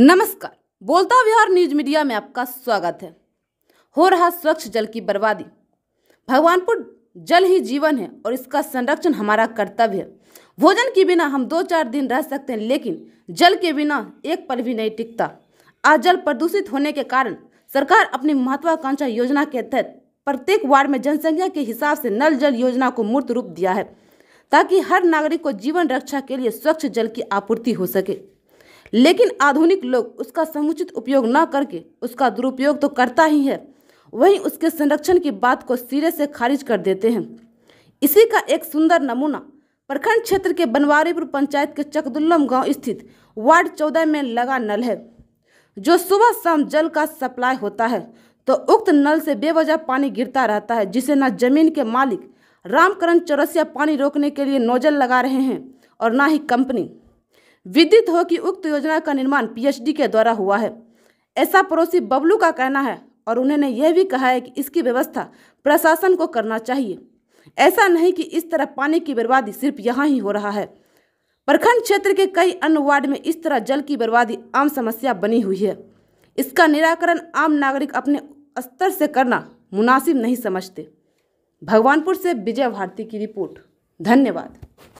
नमस्कार बोलता विहार news media में आपका स्वागत है हो रहा स्वच्छ जल की बर्बादी भगवानपुर जल ही जीवन है और इसका संरक्षण हमारा कर्तव्य है भोजन के बिना हम दो चार दिन रह सकते हैं लेकिन जल के बिना एक पल भी नहीं टिकता आज जल प्रदूषित होने के कारण सरकार अपनी महत्वाकांक्षा योजना के तहत प्रत्येक वार्ड में जनसंख्या के हिसाब से नल जल योजना को मूर्त रूप दिया है ताकि हर नागरिक को जीवन रक्षा के लिए स्वच्छ जल की आपूर्ति हो सके लेकिन आधुनिक लोग उसका समुचित उपयोग न करके उसका दुरुपयोग तो करता ही है वहीं उसके संरक्षण की बात को सिरे से खारिज कर देते हैं इसी का एक सुंदर नमूना प्रखंड क्षेत्र के बनवारीपुर पंचायत के चकदुल्लम गांव स्थित वार्ड चौदह में लगा नल है जो सुबह शाम जल का सप्लाई होता है तो उक्त नल से बेवजह पानी गिरता रहता है जिसे न जमीन के मालिक रामकरण चौरसिया पानी रोकने के लिए नोजल लगा रहे हैं और ना ही कंपनी विदित हो कि उक्त योजना का निर्माण पीएचडी के द्वारा हुआ है ऐसा पड़ोसी बबलू का कहना है और उन्होंने यह भी कहा है कि इसकी व्यवस्था प्रशासन को करना चाहिए ऐसा नहीं कि इस तरह पानी की बर्बादी सिर्फ यहाँ ही हो रहा है प्रखंड क्षेत्र के कई अन्य वार्ड में इस तरह जल की बर्बादी आम समस्या बनी हुई है इसका निराकरण आम नागरिक अपने स्तर से करना मुनासिब नहीं समझते भगवानपुर से विजय भारती की रिपोर्ट धन्यवाद